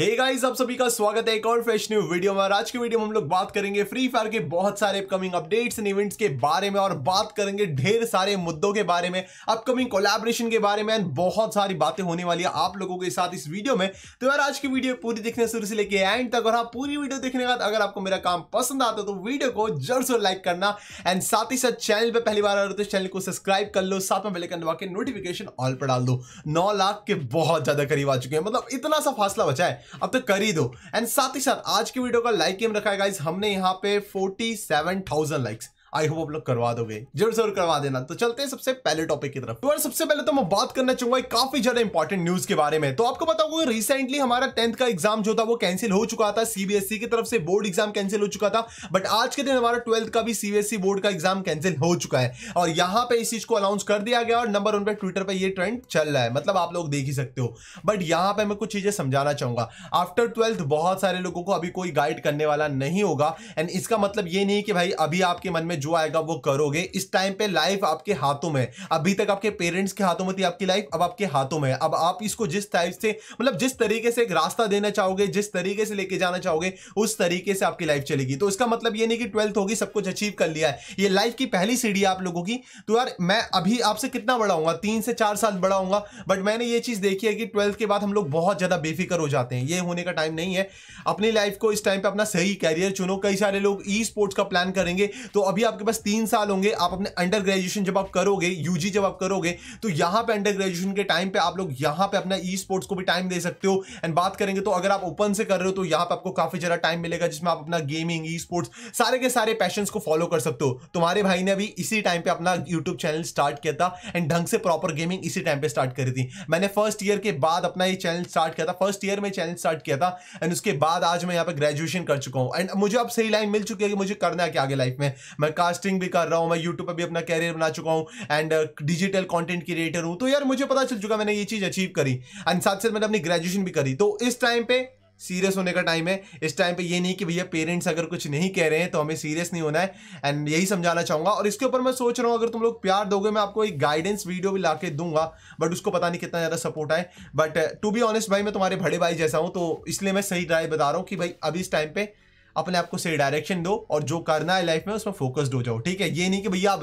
हे hey guys आप सभी का स्वागत है एक और फ्रेश न्यू वीडियो में आज के वीडियो में हम लोग बात करेंगे फ्री फायर के बहुत सारे अपकमिंग अपडेट्स एंड इवेंट्स के बारे में और बात करेंगे ढेर सारे मुद्दों के बारे में अपकमिंग कोलैबोरेशन के बारे में एंड बहुत सारी बातें होने वाली है आप लोगों के साथ इस वीडियो में तो यार आज की वीडियो पूरी देखने शुरू से लेके एंड तक और आप हाँ, पूरी वीडियो देखने के बाद अगर आपको मेरा काम पसंद आता तो वीडियो को जरूर से लाइक करना एंड साथ ही साथ चैनल पर पहली बार आ रहे तो चैनल को सब्सक्राइब कर लो साथ में बेलकन दबा के नोटिफिकेशन ऑल पर डाल दो नौ लाख के बहुत ज्यादा करीब आ चुके हैं मतलब इतना सा फासला बचा है अब तो कर ही दो एंड साथ ही साथ आज की वीडियो का लाइक गेम रखा है गाइज हमने यहाँ पे forty seven thousand likes I hope आप लोग करवा दोगे जरूर जरूर करवा देना तो चलते हैं सबसे पहले टॉपिक की तरफ तो सबसे पहले तो मैं बात करना चाहूंगा काफी ज्यादा इंपॉर्टेंट न्यूज के बारे में तो आपको बताऊंगा रिसेंटली हमारा टेंथ का एग्जाम जो था वो कैंसिल हो चुका था सीबीएसई e की तरफ से बोर्ड एग्जाम कैंसिल हो चुका था बट आज के दिन हमारा ट्वेल्थ का भी सीबीएसई बोर्ड e का एग्जाम कैंसिल हो चुका है और यहाँ पे इस चीज को अनाउंस कर दिया गया और नंबर वन पे ट्विटर पर यह ट्रेंड चल रहा है मतलब आप लोग देख ही सकते हो बट यहाँ पे मैं कुछ चीजें समझाना चाहूंगा आफ्टर ट्वेल्थ बहुत सारे लोगों को अभी कोई गाइड करने वाला नहीं होगा एंड इसका मतलब ये नहीं कि भाई अभी आपके मन में जो आएगा वो करोगे इस टाइम पे लाइफ आपके हाथों में अभी तक आपके पेरेंट्स के हाथों में थी आपकी लाइफ अब आपके हाथों में अब आप इसको जिस टाइप से मतलब जिस तरीके से एक रास्ता देना चाहोगे जिस तरीके से लेके जाना चाहोगे उस तरीके से आपकी लाइफ चलेगी तो इसका मतलब ये नहीं कि ट्वेल्थ होगी सब कुछ अचीव कर लिया है ये लाइफ की पहली सीढ़ी है आप लोगों की तो यार मैं अभी आपसे कितना बड़ा हूँ तीन से चार साल बड़ा हूँ बट मैंने ये चीज़ देखी है कि ट्वेल्थ के बाद हम लोग बहुत ज़्यादा बेफिक्र हो जाते हैं ये होने का टाइम नहीं है अपनी लाइफ को इस टाइम पर अपना सही कैरियर चुनो कई सारे लोग ई स्पोर्ट्स का प्लान करेंगे तो अभी आपके पास तीन साल होंगे आप अपने अंडर ग्रेजुएशन जब आप करोगे यूजी जब आप करोगे तो यहां पे अंडर ग्रेजुएशन के टाइम पे आप लोग यहां पे अपना ई स्पोर्ट्स को भी टाइम दे सकते हो एंड बात करेंगे तो अगर आप ओपन से कर रहे हो तो यहां पे आपको काफी ज्यादा टाइम मिलेगा जिसमें आप अपना गेमिंग ई स्पोर्ट्स सारे के सारे पैशन को फॉलो कर सकते हो तुम्हारे भाई ने अभी इसी टाइम पे अपना यूट्यूब चैनल स्टार्ट किया था एंड ढंग से प्रॉपर गेमिंग इसी टाइम पे स्टार्ट करी थी मैंने फर्स्ट ईयर के बाद अपना ये चैनल स्टार्ट किया था फर्स्ट ईयर में चैनल स्टार्ट किया था एंड उसके बाद आज मैं यहाँ पे ग्रेजुएशन कर चुका हूँ एंड मुझे अब सही लाइन मिल चुकी है कि मुझे करना है क्या आगे लाइफ में मैं पॉडकास्टिंग भी कर रहा हूँ मैं यूट्यूब पर भी अपना कैरियर बना चुका हूँ एंड डिजिटल कॉन्टेंट क्रिएटर हूँ तो यार मुझे पता चल चुका मैंने ये चीज़ अचीव करी एंड साथ साथ मैंने अपनी ग्रेजुएशन भी करी तो इस टाइम पे सीरियस होने का टाइम है इस टाइम पे ये नहीं कि भैया पेरेंट्स अगर कुछ नहीं कह रहे हैं तो हमें सीरियस नहीं होना है एंड यही समझाना चाहूँगा और इसके ऊपर मैं सोच रहा हूँ अगर तुम लोग प्यार दोगे मैं आपको एक गाइडेंस वीडियो भी ला के दूंगा बट उसको पता नहीं कितना ज़्यादा सपोर्ट आए बट टू बी ऑनेस्ट भाई मैं तुम्हारे बड़े भाई जैसा हूँ तो इसलिए मैं सही राय बता रहा हूँ कि भाई अभी इस टाइम पर अपने आप को सही डायरेक्शन दो और जो करना है लाइफ में उसमें फोकस्ड हो जाओ ठीक है ये नहीं कि भैया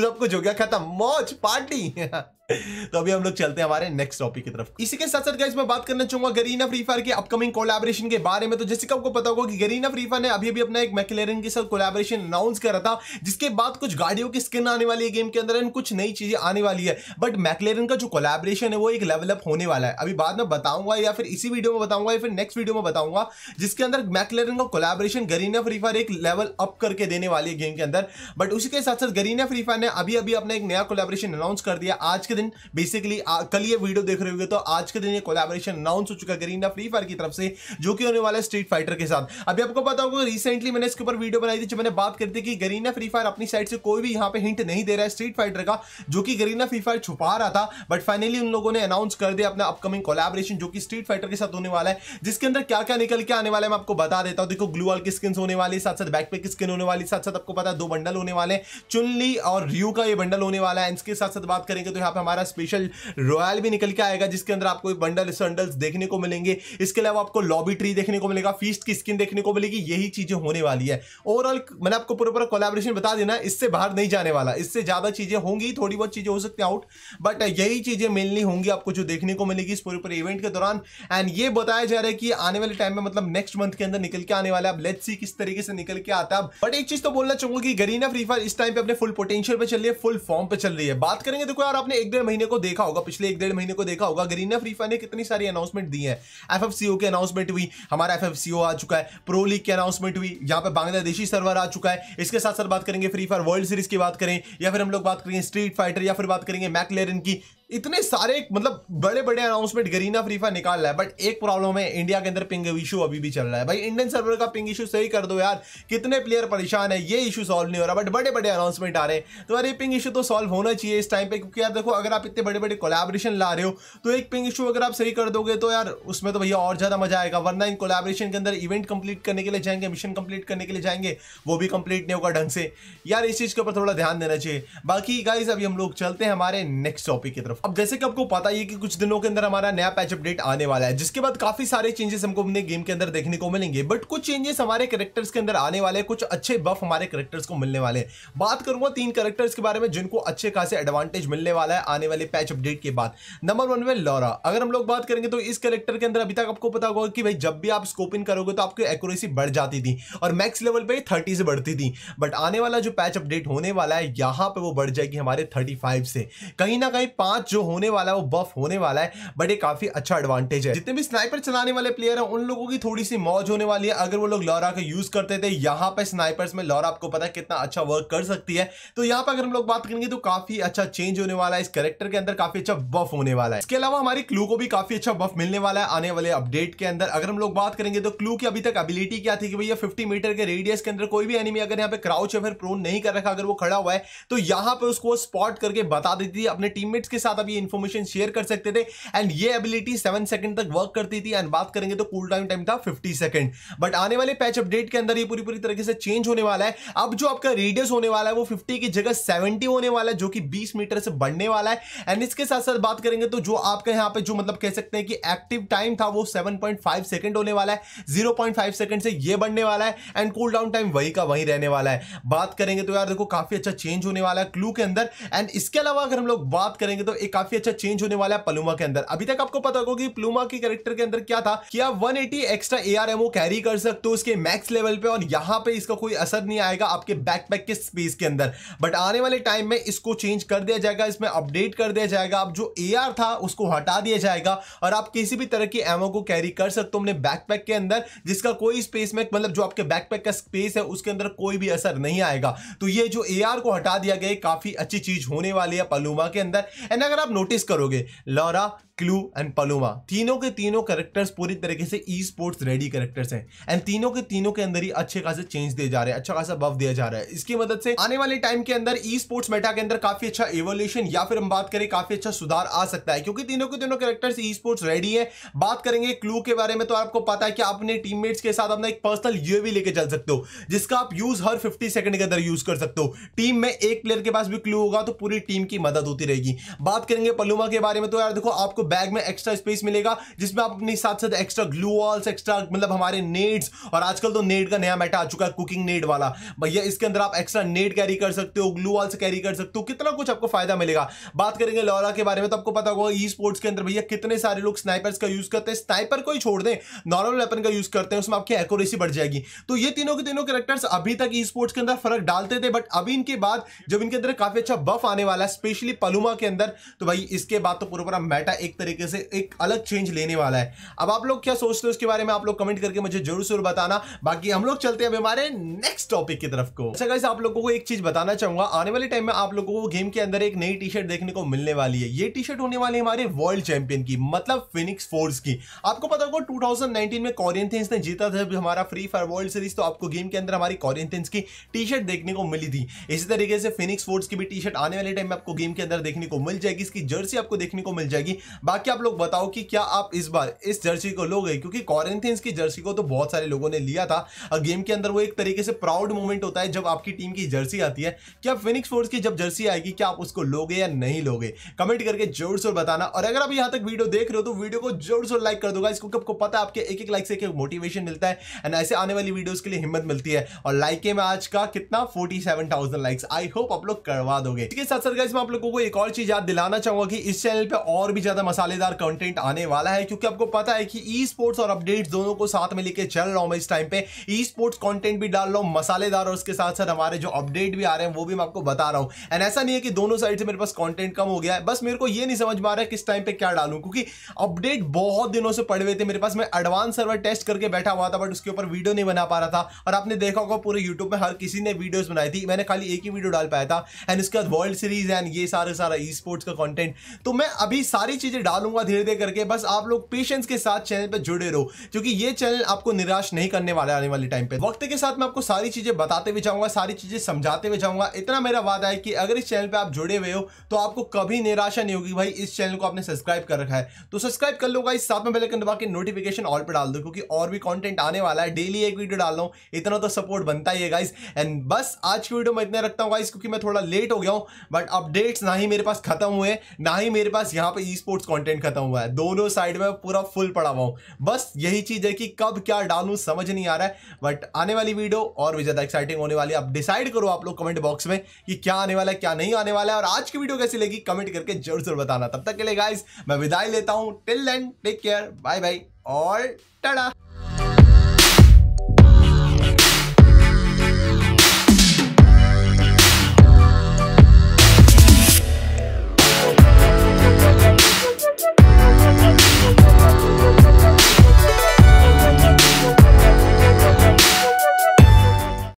सब कुछ हो गया खत्म मौज पार्टी तो अभी हम लोग चलते हैं हमारे नेक्स्ट टॉपिक की तरफ इसी के साथ साथ गाइस मैं बात करना चाहूंगा गरीना फ्री फायर के अपकमिंग कोलैबोरेशन के बारे में तो जैसे कि आपको पता होगा कि गरीना फ्री फायर ने अभी अभी अपना एक मैकलेरन के साथ कोलैबोरेशन अनाउंस करा था जिसके बाद कुछ गाड़ियों की स्किन आने वाली है गेम के अंदर एंड कुछ नई चीजें आने वाली है बट मैकलेरन का जो कोलैबोरेशन है वो एक लेवल अप होने वाला है अभी बाद में बताऊंगा या फिर इसी वीडियो में बताऊंगा या फिर नेक्स्ट वीडियो में बताऊंगा जिसके अंदर मैकलेरन का कोलैबोरेशन गरीना फ्री फायर एक लेवल अप करके देने वाली है गेम के अंदर बट उसी के साथ साथ गरीना फ्री फायर ने अभी अभी अपना एक नया कोलैबोरेशन अनाउंस कर दिया आज के दिन बेसिकली कल ये वीडियो देख रहे होंगे तो आज के दिन ये कोलेबोरेशन अनाउंस हो चुका है गरीना फ्री फायर की तरफ से जो कि होने वाला है स्ट्रीट फाइटर के साथ अभी आपको पता होगा रिसेंटली मैंने इसके ऊपर वीडियो बनाई थी जब मैंने बात करी थी कि गरीना फ्री फायर अपनी साइड से कोई भी यहाँ पे हिंट नहीं दे रहा है स्ट्रीट फाइटर का जो कि गरीना फ्री फायर छुपा रहा था बट फाइनली उन लोगों ने अनाउंस कर दिया अपना अपकमिंग कोलेबोरेशन जो कि स्ट्रीट फाइटर के साथ होने वाला है जिसके अंदर क्या क्या निकल के आने वाला है मैं आपको बता देता हूँ देखो ग्लू वाल की स्किन होने वाली साथ साथ बैकपैक की स्किन होने वाली साथ साथ आपको पता है दो बंडल होने वाले चुनली और रियू का ये बंडल होने वाला है इसके साथ साथ बात करेंगे तो यहाँ पे हमारा स्पेशल रॉयल भी निकल के आएगा जिसके अंदर आपको बंडल संडल्स देखने को मिलेंगे इसके अलावा आपको लॉबी ट्री देखने को मिलेगा फीस्ट की स्किन देखने को मिलेगी यही चीजें होने वाली है ओवरऑल मैंने आपको पूरा पूरा कोलाब्रेशन बता देना इससे बाहर नहीं जाने वाला इससे ज्यादा चीजें होंगी थोड़ी बहुत चीजें हो सकती आउट बट यही चीजें मेनली होंगी आपको जो देखने को मिलेगी इस पूरे पूरे इवेंट के दौरान एंड ये बताया जा रहा है कि आने वाले टाइम में मतलब नेक्स्ट मंथ के अंदर निकल के आने वाला अब लेट्स सी किस तरीके से निकल के आता है बट एक चीज तो बोलना चाहूंगा कि गरीना फ्री फायर इस टाइम पे अपने फुल पोटेंशियल पे चल रही है फुल फॉर्म पे चल रही है बात करेंगे देखो यार आपने एक पिछले महीने को देखा होगा पिछले एक डेढ़ महीने को देखा होगा गरीना फ्री फायर ने कितनी सारी अनाउंसमेंट दी है एफ की अनाउंसमेंट हुई हमारा एफ आ चुका है प्रो लीग की अनाउंसमेंट हुई यहाँ पे बांग्लादेशी सर्वर आ चुका है इसके साथ साथ बात करेंगे फ्री फायर वर्ल्ड सीरीज की बात करें या फिर हम लोग बात करेंगे स्ट्रीट फाइटर या फिर बात करेंगे मैकलेरन की इतने सारे मतलब बड़े बड़े अनाउंसमेंट गरीना फ्रीफा निकाल रहा है बट एक प्रॉब्लम है इंडिया के अंदर पिंग इशू अभी भी चल रहा है भाई इंडियन सर्वर का पिंग इशू सही कर दो यार कितने प्लेयर परेशान है ये इशू सॉल्व नहीं हो रहा बट बड़े बड़े अनाउंसमेंट आ रहे हैं तो यार ये पिंग इशू तो सॉल्व होना चाहिए इस टाइम पर क्योंकि यार देखो अगर आप इतने बड़े बड़े कोलाब्रेशन ला रहे हो तो एक पिंग इशू अगर आप सही कर दोगे तो यार उसमें तो भैया और ज़्यादा मजा आएगा वरना इन कोलाब्रेशन के अंदर इवेंट कंप्लीट करने के लिए जाएंगे मिशन कंप्लीट करने के लिए जाएंगे वो भी कंप्लीट नहीं होगा ढंग से यार इस चीज़ के ऊपर थोड़ा ध्यान देना चाहिए बाकी गाइज अभी हम लोग चलते हैं हमारे नेक्स्ट टॉपिक की तरफ तरफ अब जैसे कि आपको पता ही है कि कुछ दिनों के अंदर हमारा नया पैच अपडेट आने वाला है जिसके बाद काफी सारे चेंजेस हमको अपने गेम के अंदर देखने को मिलेंगे बट कुछ चेंजेस हमारे करेक्टर्स के अंदर आने वाले कुछ अच्छे बफ हमारे करेक्टर्स को मिलने वाले बात करूंगा तीन करेक्टर्स के बारे में जिनको अच्छे खासे एडवांटेज मिलने वाला है आने वाले पैच अपडेट के बाद नंबर वन में लॉरा अगर हम लोग बात करेंगे तो इस करेक्टर के अंदर अभी तक आपको पता होगा कि भाई जब भी आप स्कोपिंग करोगे तो आपकी एक्यूरेसी बढ़ जाती थी और मैक्स लेवल पे थर्टी से बढ़ती थी बट आने वाला जो पैच अपडेट होने वाला है यहां पे वो बढ़ जाएगी हमारे थर्टी से कहीं ना कहीं पांच जो होने वाला है वो बफ होने वाला है बट ये काफी अच्छा एडवांटेज है जितने भी स्नाइपर चलाने वाले प्लेयर हैं उन लोगों की थोड़ी सी मौज होने वाली है अगर वो लोग लॉरा का यूज करते थे यहाँ पे स्नाइपर्स में लॉरा आपको पता है कितना अच्छा वर्क कर सकती है तो यहाँ पर अगर हम लोग बात करेंगे तो काफी अच्छा चेंज होने वाला है इस करेक्टर के अंदर काफी अच्छा बफ होने वाला है इसके अलावा हमारी क्लू को भी काफी अच्छा बफ मिलने वाला है आने वाले अपडेट के अंदर अगर हम लोग बात करेंगे तो क्लू की अभी तक एबिलिटी क्या थी कि भैया फिफ्टी मीटर के रेडियस के अंदर कोई भी एनिमी अगर यहाँ पे क्राउच या फिर प्रोन नहीं कर रखा अगर वो खड़ा हुआ है तो यहाँ पे उसको स्पॉट करके बता देती है अपने टीममेट्स के साथ साथ आप ये इन्फॉर्मेशन शेयर कर सकते थे एंड ये एबिलिटी सेवन सेकंड तक वर्क करती थी एंड बात करेंगे तो कूल डाउन टाइम था फिफ्टी सेकंड बट आने वाले पैच अपडेट के अंदर ये पूरी पूरी तरीके से चेंज होने वाला है अब जो आपका रेडियस होने वाला है वो फिफ्टी की जगह सेवेंटी होने वाला है जो कि बीस मीटर से बढ़ने वाला है एंड इसके साथ साथ बात करेंगे तो जो आपका यहाँ पे जो मतलब कह सकते हैं कि एक्टिव टाइम था वो 7.5 सेकंड होने वाला है 0.5 सेकंड से ये बढ़ने वाला है एंड कूल डाउन टाइम वही का वही रहने वाला है बात करेंगे तो यार देखो काफी अच्छा चेंज होने वाला है क्लू के अंदर एंड इसके अलावा अगर हम लोग बात करेंगे तो काफी अच्छा चेंज होने वाला है पलूमा के अंदर अभी तक आपको पता होगा कि प्लूमा के कैरेक्टर के अंदर क्या था कि आप 180 एक्स्ट्रा ए आर कैरी कर सकते हो उसके मैक्स लेवल पे और यहाँ पे इसका कोई असर नहीं आएगा आपके बैकपैक के स्पेस के अंदर बट आने वाले टाइम में इसको चेंज कर दिया जाएगा इसमें अपडेट कर दिया जाएगा अब जो ए था उसको हटा दिया जाएगा और आप किसी भी तरह की एमओ को कैरी कर सकते हो अपने बैकपैक के अंदर जिसका कोई स्पेस में मतलब जो आपके बैकपैक का स्पेस है उसके अंदर कोई भी असर नहीं आएगा तो ये जो ए को हटा दिया गया काफी अच्छी चीज होने वाली है पलूमा के अंदर एंड अगर अगर आप नोटिस करोगे लॉरा क्लू एंड पलुमा तीनों के तीनों कैरेक्टर्स पूरी तरीके से ई स्पोर्ट्स रेडी कैरेक्टर्स हैं एंड तीनों के तीनों के अंदर ही अच्छे खासे चेंज दिए जा रहे हैं अच्छा खासा बफ दिया जा रहा है इसकी मदद से आने वाले टाइम के अंदर ई स्पोर्ट्स मेटा के अंदर काफी अच्छा एवोल्यूशन या फिर हम बात करें काफी अच्छा सुधार आ सकता है क्योंकि तीनों के तीनों कैरेक्टर्स ई स्पोर्ट्स रेडी है बात करेंगे क्लू के बारे में तो आपको पता है कि अपने टीम के साथ अपना एक पर्सनल यूएवी लेके चल सकते हो जिसका आप यूज हर फिफ्टी सेकंड के अंदर यूज कर सकते हो टीम में एक प्लेयर के पास भी क्लू होगा तो पूरी टीम की मदद होती रहेगी बात करेंगे पलूमा के बारे में तो यार देखो आपको बैग में एक्स्ट्रा स्पेस मिलेगा जिसमें आप अपने साथ साथ एक्स्ट्रा ग्लू वॉल्स एक्स्ट्रा मतलब हमारे नेट्स और आजकल तो नेट का नया मेटा आ चुका है कुकिंग नेट वाला भैया इसके अंदर आप एक्स्ट्रा नेट कैरी कर सकते हो ग्लू वॉल्स कैरी कर सकते हो कितना कुछ आपको फायदा मिलेगा बात करेंगे लॉरा के बारे में तो आपको पता होगा ई स्पोर्ट्स के अंदर भैया कितने सारे लोग स्नाइपर्स का यूज करते हैं स्नाइपर को ही छोड़ दें नॉर्मल वेपन का यूज करते हैं उसमें आपकी एक्यूरेसी बढ़ जाएगी तो ये तीनों के तीनों करेक्टर्स अभी तक ई स्पोर्ट्स के अंदर फर्क डालते थे बट अभी इनके बाद जब इनके अंदर काफी अच्छा बफ आने वाला है स्पेशली पलुमा के अंदर तो भाई इसके बाद तो पूरा पूरा मेटा एक तरीके से एक अलग चेंज लेने वाला है अब आप लोग क्या सोचते हो उसके बारे में आप लोग कमेंट करके मुझे जरूर जरूर बताना बाकी हम लोग चलते हैं अभी हमारे नेक्स्ट टॉपिक की तरफ को अच्छा कैसे आप लोगों को एक चीज बताना चाहूंगा आने वाले टाइम में आप लोगों को गेम के अंदर एक नई टी शर्ट देखने को मिलने वाली है ये टी शर्ट होने वाली हमारे वर्ल्ड चैंपियन की मतलब फिनिक्स फोर्स की आपको पता होगा 2019 में कॉरियंथियंस ने जीता था हमारा फ्री फायर वर्ल्ड सीरीज तो आपको गेम के अंदर हमारी कॉरियंथियंस की टी शर्ट देखने को मिली थी इसी तरीके से फिनिक्स फोर्स की भी टी शर्ट आने वाले टाइम में आपको गेम के अंदर देखने को मिल जाएगी जाएगी इसकी जर्सी आपको देखने को मिल जाएगी बाकी आप लोग बताओ कि क्या आप इस बार इस जर्सी को लोगे क्योंकि कॉरेंथियंस की जर्सी को तो बहुत सारे लोगों ने लिया था गेम के अंदर वो एक तरीके से प्राउड मोमेंट होता है जब आपकी टीम की जर्सी आती है क्या फिनिक्स फोर्स की जब जर्सी आएगी क्या आप उसको लोगे या नहीं लोगे कमेंट करके जोर शोर बताना और अगर आप यहां तक वीडियो देख रहे हो तो वीडियो को जोर शोर लाइक कर दोगा इसको कब को पता है आपके एक एक लाइक से एक मोटिवेशन मिलता है एंड ऐसे आने वाली वीडियोस के लिए हिम्मत मिलती है और लाइक में आज का कितना 47,000 लाइक्स आई होप आप लोग करवा दोगे ठीक है साथ साथ मैं आप लोगों को एक और चीज याद दिला बताना चाहूंगा कि इस चैनल पे और भी ज़्यादा मसालेदार कंटेंट आने वाला है क्योंकि आपको पता है कि ई स्पोर्ट्स और अपडेट्स दोनों को साथ में लेके चल रहा हूं मैं इस टाइम पे ई स्पोर्ट्स कंटेंट भी डाल रहा हूं मसालेदार और उसके साथ साथ हमारे जो अपडेट भी आ रहे हैं वो भी मैं आपको बता रहा हूं एंड ऐसा नहीं है कि दोनों साइड से मेरे पास कॉन्टेंट कम हो गया है बस मेरे को ये नहीं समझ पा रहा है किस टाइम पर क्या डालू क्योंकि अपडेट बहुत दिनों से पड़े हुए थे मेरे पास मैं एडवांस सर्वर टेस्ट करके बैठा हुआ था बट उसके ऊपर वीडियो नहीं बना पा रहा था और आपने देखा होगा पूरे यूट्यूब में हर किसी ने वीडियोज बनाई थी मैंने खाली एक ही वीडियो डाल पाया था एंड उसके बाद वर्ल्ड सीरीज एंड ये सारे सारा ई स्पोर्ट्स का कॉन्टेंट तो मैं अभी सारी चीज़ें डालूंगा धीरे धीरे करके बस आप लोग पेशेंस के साथ चैनल पर जुड़े रहो क्योंकि ये चैनल आपको निराश नहीं करने वाला आने वाले टाइम पे वक्त के साथ मैं आपको सारी चीज़ें बताते हुए जाऊंगा सारी चीज़ें समझाते हुए जाऊंगा इतना मेरा वादा है कि अगर इस चैनल पर आप जुड़े हुए हो तो आपको कभी निराशा नहीं होगी भाई इस चैनल को आपने सब्सक्राइब कर रखा है तो सब्सक्राइब कर लो गाइस साथ में बेलकन दबा के नोटिफिकेशन ऑल पर डाल दो क्योंकि और भी कॉन्टेंट आने वाला है डेली एक वीडियो डाल रहा हूँ इतना तो सपोर्ट बनता ही है गाइस एंड बस आज की वीडियो में इतना रखता हूँ गाइस क्योंकि मैं थोड़ा लेट हो गया हूँ बट अपडेट्स ना ही मेरे पास खत्म हुए हुए ना ही मेरे पास यहाँ पे ई स्पोर्ट्स कॉन्टेंट खत्म हुआ है दोनों साइड में पूरा फुल पड़ा हुआ हूँ बस यही चीज़ है कि कब क्या डालूँ समझ नहीं आ रहा है बट आने वाली वीडियो और भी ज़्यादा एक्साइटिंग होने वाली है आप डिसाइड करो आप लोग कमेंट बॉक्स में कि क्या आने वाला है क्या नहीं आने वाला है और आज की वीडियो कैसी लगी कमेंट करके जरूर जरूर बताना तब तक के लिए गाइज मैं विदाई लेता हूँ till then take care bye bye और टड़ा